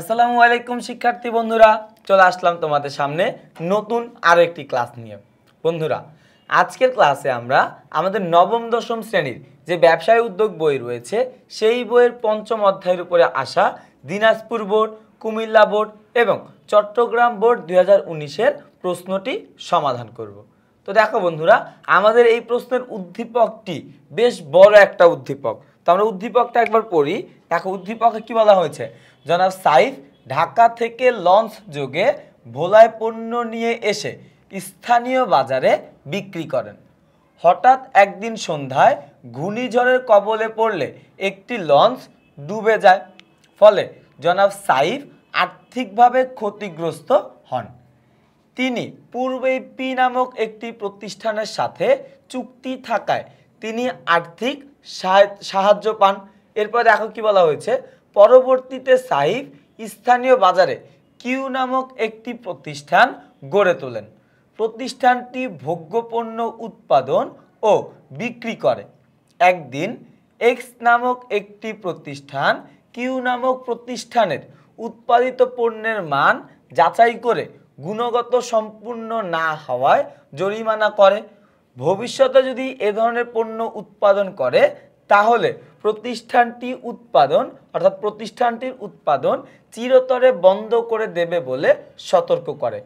আসসালামু আলাইকুম শিক্ষার্থী বন্ধুরা চলে আসলাম তোমাদের সামনে নতুন আরও একটি ক্লাস নিয়ে বন্ধুরা আজকের ক্লাসে আমরা আমাদের নবম দশম শ্রেণীর যে ব্যবসায় উদ্যোগ বই রয়েছে সেই বইয়ের পঞ্চম অধ্যায়ের উপরে আসা দিনাজপুর বোর্ড কুমিল্লা বোর্ড এবং চট্টগ্রাম বোর্ড দু হাজার প্রশ্নটি সমাধান করব। তো দেখো বন্ধুরা আমাদের এই প্রশ্নের উদ্দীপকটি বেশ বড় একটা উদ্দীপক তো আমরা উদ্দীপকটা একবার পড়ি তাকে উদ্দীপকে কী বলা হয়েছে জনাব সাইফ ঢাকা থেকে লঞ্চ যোগে ভোলায় পণ্য নিয়ে এসে স্থানীয় বাজারে বিক্রি করেন হঠাৎ একদিন সন্ধ্যায় ঘূর্ণিঝড়ের কবলে পড়লে একটি লঞ্চ ডুবে যায় ফলে জনাব সাইফ আর্থিকভাবে ক্ষতিগ্রস্ত হন তিনি পূর্বেই পি নামক একটি প্রতিষ্ঠানের সাথে চুক্তি থাকায় তিনি আর্থিক সাহায্য পান এরপর দেখো কি বলা হয়েছে পরবর্তীতে সাহিব স্থানীয় বাজারে কিউ নামক একটি প্রতিষ্ঠান গড়ে তোলেন প্রতিষ্ঠানটি ভোগ্যপণ্য উৎপাদন ও বিক্রি করে একদিন এক্স নামক একটি প্রতিষ্ঠান কিউ নামক প্রতিষ্ঠানের উৎপাদিত পণ্যের মান যাচাই করে গুণগত সম্পূর্ণ না হওয়ায় জরিমানা করে ভবিষ্যতে যদি এ ধরনের পণ্য উৎপাদন করে তাহলে প্রতিষ্ঠানটি উৎপাদন অর্থাৎ প্রতিষ্ঠানটির উৎপাদন চিরতরে বন্ধ করে দেবে বলে সতর্ক করে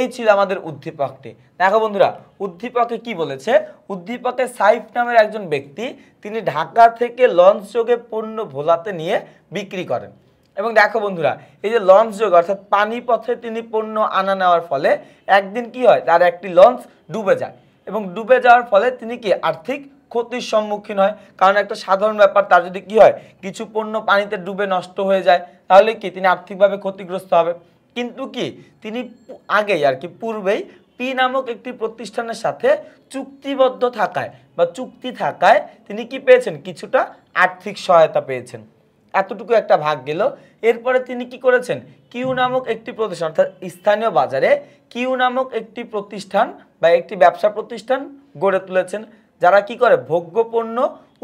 এই ছিল আমাদের উদ্দীপকটি দেখো বন্ধুরা উদ্দীপকে কি বলেছে উদ্দীপকে সাইফ নামের একজন ব্যক্তি তিনি ঢাকা থেকে লঞ্চ যোগে পণ্য ভোলাতে নিয়ে বিক্রি করেন এবং দেখো বন্ধুরা এই যে লঞ্চ যোগ অর্থাৎ পানি পথে তিনি পণ্য আনা নেওয়ার ফলে একদিন কি হয় তার একটি লঞ্চ ডুবে যায় এবং ডুবে যাওয়ার ফলে তিনি কি আর্থিক ক্ষতির সম্মুখীন হয় কারণ একটা সাধারণ ব্যাপার তার যদি কি হয় কিছু পণ্য পানিতে ডুবে নষ্ট হয়ে যায় তাহলে কি তিনি আর্থিকভাবে ক্ষতিগ্রস্ত হবে কিন্তু কি তিনি আগেই আর কি পূর্বেই পি নামক একটি প্রতিষ্ঠানের সাথে চুক্তিবদ্ধ থাকায় বা চুক্তি থাকায় তিনি কি পেয়েছেন কিছুটা আর্থিক সহায়তা পেয়েছেন এতটুকু একটা ভাগ গেল এরপরে তিনি কি করেছেন কিউ নামক একটি প্রতিষ্ঠান অর্থাৎ স্থানীয় বাজারে কিউ নামক একটি প্রতিষ্ঠান বা একটি ব্যবসা প্রতিষ্ঠান গড়ে তুলেছেন যারা কি করে ভোগ্য পণ্য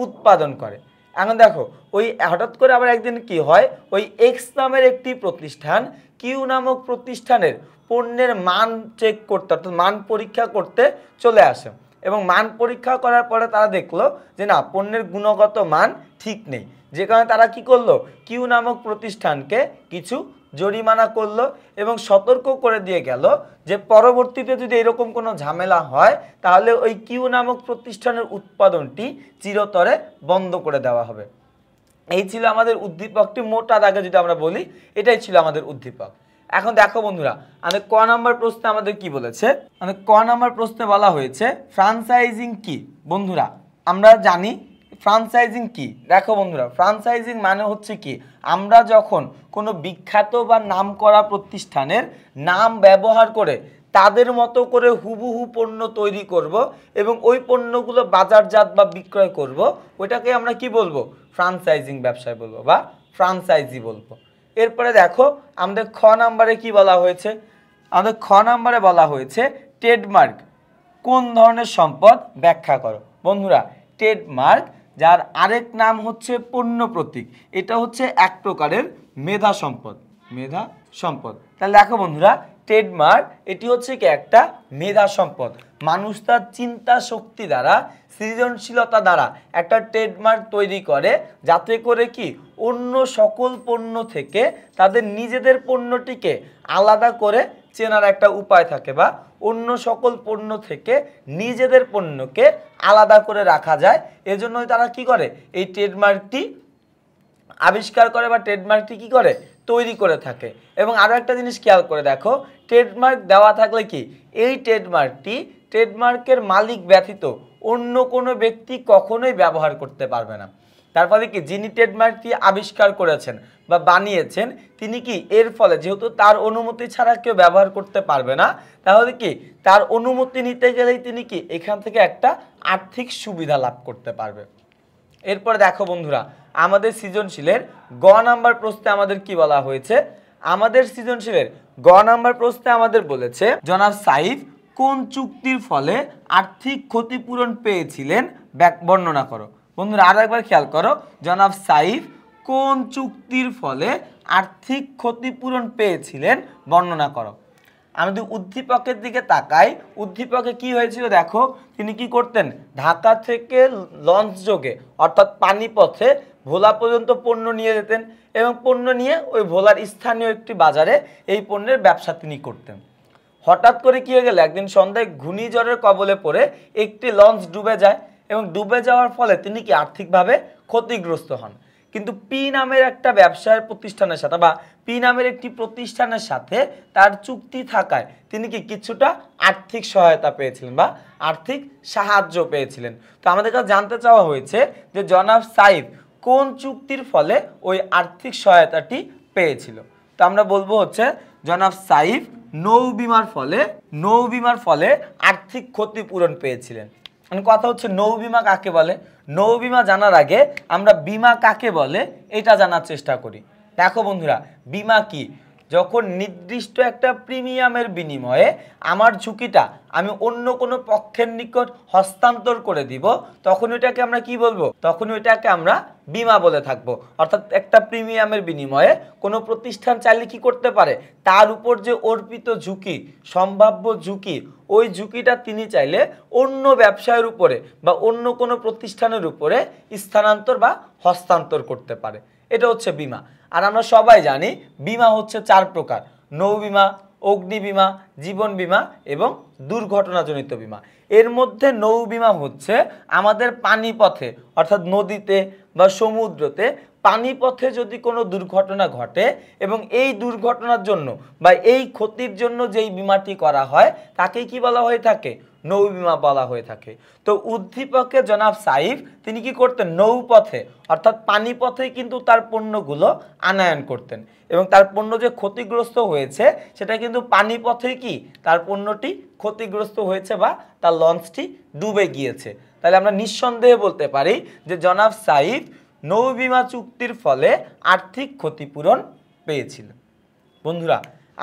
উৎপাদন করে এখন দেখো ওই হঠাৎ করে আবার একদিন কি হয় ওই এক্স নামের একটি প্রতিষ্ঠান কিউ নামক প্রতিষ্ঠানের পণ্যের মান চেক করতে অর্থাৎ মান পরীক্ষা করতে চলে আসে এবং মান পরীক্ষা করার পরে তারা দেখলো যে না পণ্যের গুণগত মান ঠিক নেই যে কারণে তারা কি করলো কিউ নামক প্রতিষ্ঠানকে কিছু জরিমানা করলো এবং সতর্ক করে দিয়ে গেল যে পরবর্তীতে যদি এরকম কোনো ঝামেলা হয় তাহলে ওই কিউ নামক প্রতিষ্ঠানের উৎপাদনটি চিরতরে বন্ধ করে দেওয়া হবে এই ছিল আমাদের উদ্দীপকটি মোটা দাগে যদি আমরা বলি এটাই ছিল আমাদের উদ্দীপক এখন দেখো বন্ধুরা মানে ক নাম্বার প্রশ্নে আমাদের কি বলেছে মানে ক নাম্বার প্রশ্নে বলা হয়েছে ফ্রান্সাইজিং কি বন্ধুরা আমরা জানি ফ্রাঞ্চাইজিং কি দেখো বন্ধুরা ফ্রাঞ্চাইজিং মানে হচ্ছে কি আমরা যখন কোনো বিখ্যাত বা নাম করা প্রতিষ্ঠানের নাম ব্যবহার করে তাদের মতো করে হুবহু পণ্য তৈরি করব এবং ওই পণ্যগুলো বাজারজাত বা বিক্রয় করব ওইটাকে আমরা কি বলবো ফ্রাঞ্চাইজিং ব্যবসায় বলবো বা ফ্রাঞ্চাইজি বলবো এরপরে দেখো আমাদের খ নাম্বারে কি বলা হয়েছে আমাদের খ নাম্বারে বলা হয়েছে ট্রেডমার্ক কোন ধরনের সম্পদ ব্যাখ্যা করো বন্ধুরা ট্রেডমার্ক যার আরেক নাম হচ্ছে পণ্য প্রতীক এটা হচ্ছে এক প্রকারের মেধা সম্পদ মেধা সম্পদ তাহলে দেখো বন্ধুরা ট্রেডমার্ক এটি হচ্ছে কি একটা মেধা সম্পদ মানুষ তার চিন্তা শক্তি দ্বারা সৃজনশীলতা দ্বারা একটা ট্রেডমার্ক তৈরি করে যাতে করে কি অন্য সকল পণ্য থেকে তাদের নিজেদের পণ্যটিকে আলাদা করে চেনার একটা উপায় থাকে বা অন্য সকল পণ্য থেকে নিজেদের পণ্যকে আলাদা করে রাখা যায় এজন্যই তারা কি করে এই ট্রেডমার্কটি আবিষ্কার করে বা ট্রেডমার্কটি কি করে তৈরি করে থাকে এবং আরও একটা জিনিস খেয়াল করে দেখো ট্রেডমার্ক দেওয়া থাকলে কি এই ট্রেডমার্কটি ট্রেডমার্কের মালিক ব্যথিত অন্য কোনো ব্যক্তি কখনোই ব্যবহার করতে পারবে না তারপরে কি যিনি ট্রেডমার্কটি আবিষ্কার করেছেন বা বানিয়েছেন তিনি কি এর ফলে যেহেতু তার অনুমতি ছাড়া কেউ ব্যবহার করতে পারবে না তাহলে কি তার অনুমতি নিতে গেলেই তিনি কি এখান থেকে একটা আর্থিক সুবিধা লাভ করতে পারবে এরপরে দেখো বন্ধুরা আমাদের সৃজনশীলের গ নাম্বার প্রশ্নে আমাদের কি বলা হয়েছে আমাদের সৃজনশীলের গ নাম্বার প্রশ্নে আমাদের বলেছে জনাব সাইফ কোন চুক্তির ফলে আর্থিক ক্ষতিপূরণ পেয়েছিলেন বর্ণনা করো বন্ধুরা আর একবার খেয়াল করো জনাব সাইফ কোন চুক্তির ফলে আর্থিক ক্ষতিপূরণ পেয়েছিলেন বর্ণনা করো আমি যদি উদ্দীপকের দিকে তাকাই উদ্দীপকে কি হয়েছিল দেখো তিনি কি করতেন ঢাকা থেকে লঞ্চ যোগে অর্থাৎ পানিপথে ভোলা পর্যন্ত পণ্য নিয়ে যেতেন এবং পণ্য নিয়ে ওই ভোলার স্থানীয় একটি বাজারে এই পণ্যের ব্যবসা তিনি করতেন হঠাৎ করে কী হয়ে গেল একদিন সন্ধ্যায় ঘূর্ণিঝড়ের কবলে পড়ে একটি লঞ্চ ডুবে যায় এবং ডুবে যাওয়ার ফলে তিনি কি আর্থিকভাবে ক্ষতিগ্রস্ত হন কিন্তু পি নামের একটা ব্যবসায়ের প্রতিষ্ঠানের সাথে বা পি নামের একটি প্রতিষ্ঠানের সাথে তার চুক্তি থাকায় তিনি কি কিছুটা আর্থিক সহায়তা পেয়েছিলেন বা আর্থিক সাহায্য পেয়েছিলেন তো আমাদের কাছে জানতে চাওয়া হয়েছে যে জনাব সাইদ কোন চুক্তির ফলে ওই আর্থিক সহায়তাটি পেয়েছিল তো আমরা বলবো হচ্ছে জনাব সাইফ নৌ বিমার ফলে নৌ বিমার ফলে আর্থিক ক্ষতিপূরণ পেয়েছিলেন মানে কথা হচ্ছে নৌ বিমা কাকে বলে নৌ বিমা জানার আগে আমরা বিমা কাকে বলে এটা জানার চেষ্টা করি দেখো বন্ধুরা বিমা কি যখন নির্দিষ্ট একটা প্রিমিয়ামের বিনিময়ে আমার ঝুঁকিটা আমি অন্য কোনো পক্ষের নিকট হস্তান্তর করে দিব তখন এটাকে আমরা কি বলবো তখন এটাকে আমরা বিমা বলে থাকবো অর্থাৎ একটা প্রিমিয়ামের বিনিময়ে কোনো প্রতিষ্ঠান চাইলে কি করতে পারে তার উপর যে অর্পিত ঝুঁকি সম্ভাব্য ঝুঁকি ওই ঝুঁকিটা তিনি চাইলে অন্য ব্যবসায়ের উপরে বা অন্য কোনো প্রতিষ্ঠানের উপরে স্থানান্তর বা হস্তান্তর করতে পারে এটা হচ্ছে বিমা আর আমরা সবাই জানি বিমা হচ্ছে চার প্রকার নৌ বিমা অগ্নি বিমা জীবন বিমা এবং দুর্ঘটনাজনিত বিমা এর মধ্যে নৌ বিমা হচ্ছে আমাদের পানিপথে অর্থাৎ নদীতে বা সমুদ্রতে পানিপথে যদি কোনো দুর্ঘটনা ঘটে এবং এই দুর্ঘটনার জন্য বা এই ক্ষতির জন্য যেই বিমাটি করা হয় তাকে কি বলা হয়ে থাকে নৌ বিমা বলা হয়ে থাকে তো উদ্দীপকে জনাব সাইফ তিনি কি করতেন নৌপথে অর্থাৎ পানিপথে কিন্তু তার পণ্যগুলো আনায়ন করতেন এবং তার পণ্য যে ক্ষতিগ্রস্ত হয়েছে সেটা কিন্তু পানিপথে কি তার পণ্যটি ক্ষতিগ্রস্ত হয়েছে বা তার লঞ্চটি ডুবে গিয়েছে তাহলে আমরা নিঃসন্দেহে বলতে পারি যে জনাব সাইফ নৌবিমা চুক্তির ফলে আর্থিক ক্ষতিপূরণ পেয়েছিল বন্ধুরা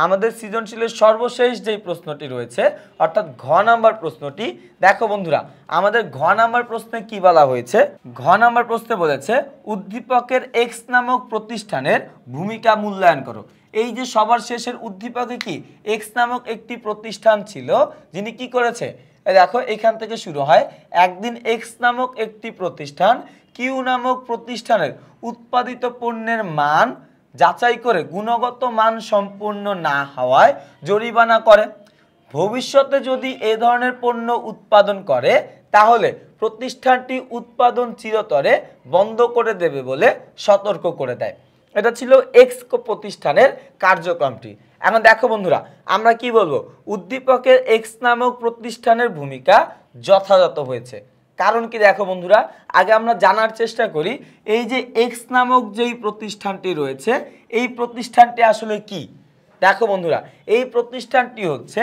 আমাদের সৃজনশীলের সর্বশেষ যেই প্রশ্নটি রয়েছে অর্থাৎ ঘ নাম্বার প্রশ্নটি দেখো বন্ধুরা আমাদের ঘ নাম্বার প্রশ্নে কি বলা হয়েছে ঘ নাম্বার প্রশ্নে বলেছে উদ্দীপকের এক্স নামক প্রতিষ্ঠানের ভূমিকা মূল্যায়ন করো এই যে সবার শেষের উদ্দীপকে কি এক্স নামক একটি প্রতিষ্ঠান ছিল যিনি কি করেছে দেখো এখান থেকে শুরু হয় একদিন এক্স নামক একটি প্রতিষ্ঠান কিউ নামক প্রতিষ্ঠানের উৎপাদিত পণ্যের মান যাচাই করে গুণগত মান সম্পূর্ণ না হওয়ায় জরিমানা করে ভবিষ্যতে যদি এ ধরনের পণ্য উৎপাদন করে তাহলে প্রতিষ্ঠানটি উৎপাদন চিরতরে বন্ধ করে দেবে বলে সতর্ক করে দেয় এটা ছিল এক্সকো প্রতিষ্ঠানের কার্যক্রমটি এখন দেখো বন্ধুরা আমরা কি বলবো উদ্দীপকের এক্স নামক প্রতিষ্ঠানের ভূমিকা যথাযথ হয়েছে কারণ কি দেখো বন্ধুরা আগে আমরা জানার চেষ্টা করি এই যে এক্স নামক যেই প্রতিষ্ঠানটি রয়েছে এই প্রতিষ্ঠানটি আসলে কি দেখো বন্ধুরা এই প্রতিষ্ঠানটি হচ্ছে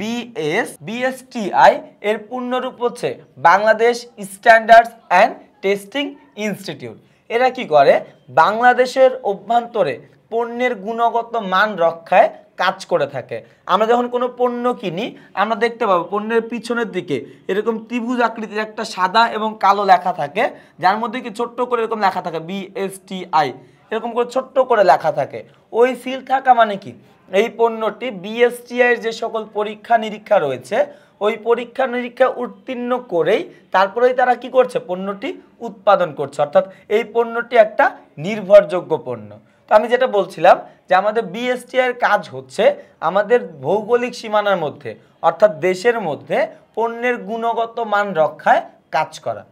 বিএস বিএসটিআই এর পূর্ণরূপ হচ্ছে Bangladesh standards and testing institute এরা কি করে বাংলাদেশের অভ্যন্তরে পণ্যের গুণগত মান রক্ষায় কাজ করে থাকে আমরা যখন কোনো পণ্য কিনি আমরা দেখতে পাবো পণ্যের পিছনের দিকে এরকম ত্রিভুজ আকৃতির একটা সাদা এবং কালো লেখা থাকে যার মধ্যে কি ছোট্ট করে এরকম লেখা থাকে বিএসটিআই এরকম করে ছোট্ট করে লেখা থাকে ওই সিল থাকা মানে কি এই পণ্যটি বিএসটিআইয়ের যে সকল পরীক্ষা নিরীক্ষা রয়েছে ওই পরীক্ষা নিরীক্ষা উত্তীর্ণ করেই তারপরেই তারা কি করছে পণ্যটি উৎপাদন করছে অর্থাৎ এই পণ্যটি একটা নির্ভরযোগ্য পণ্য তো আমি যেটা বলছিলাম যে আমাদের বিএসটিআর কাজ হচ্ছে আমাদের ভৌগোলিক সীমানার মধ্যে অর্থাৎ দেশের মধ্যে পণ্যের গুণগত মান রক্ষায় কাজ করা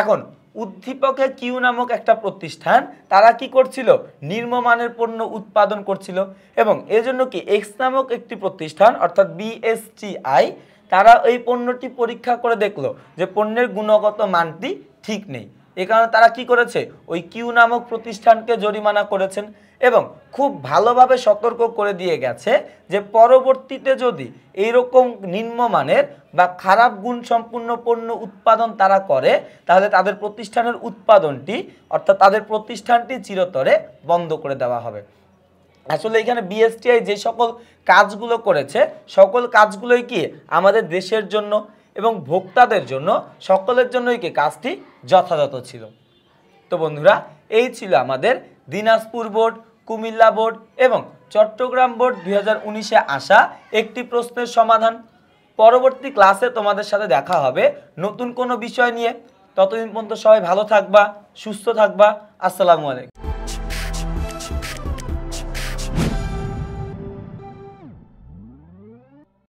এখন উদ্দীপকে কিউ নামক একটা প্রতিষ্ঠান তারা কি করছিল নিম্নমানের পণ্য উৎপাদন করছিল এবং এজন্য কি এক্স নামক একটি প্রতিষ্ঠান অর্থাৎ বিএসটিআই তারা এই পণ্যটি পরীক্ষা করে দেখলো যে পণ্যের গুণগত মানটি ঠিক নেই এ কারণে তারা কি করেছে ওই কিউ নামক প্রতিষ্ঠানকে জরিমানা করেছেন এবং খুব ভালোভাবে সতর্ক করে দিয়ে গেছে যে পরবর্তীতে যদি এইরকম নিম্নমানের বা খারাপ গুণ সম্পূর্ণ পণ্য উৎপাদন তারা করে তাহলে তাদের প্রতিষ্ঠানের উৎপাদনটি অর্থাৎ তাদের প্রতিষ্ঠানটি চিরতরে বন্ধ করে দেওয়া হবে আসলে এখানে বিএসটিআই যে সকল কাজগুলো করেছে সকল কাজগুলোই কি আমাদের দেশের জন্য এবং ভোক্তাদের জন্য সকলের জন্যই কি কাজটি যথাযথ ছিল তো বন্ধুরা এই ছিল আমাদের দিনাজপুর বোর্ড কুমিল্লা বোর্ড এবং চট্টগ্রাম বোর্ড দু হাজার আসা একটি প্রশ্নের সমাধান পরবর্তী ক্লাসে তোমাদের সাথে দেখা হবে নতুন কোনো বিষয় নিয়ে ততদিন পর্যন্ত সবাই ভালো থাকবা সুস্থ থাকবা আসসালামু আলাইকুম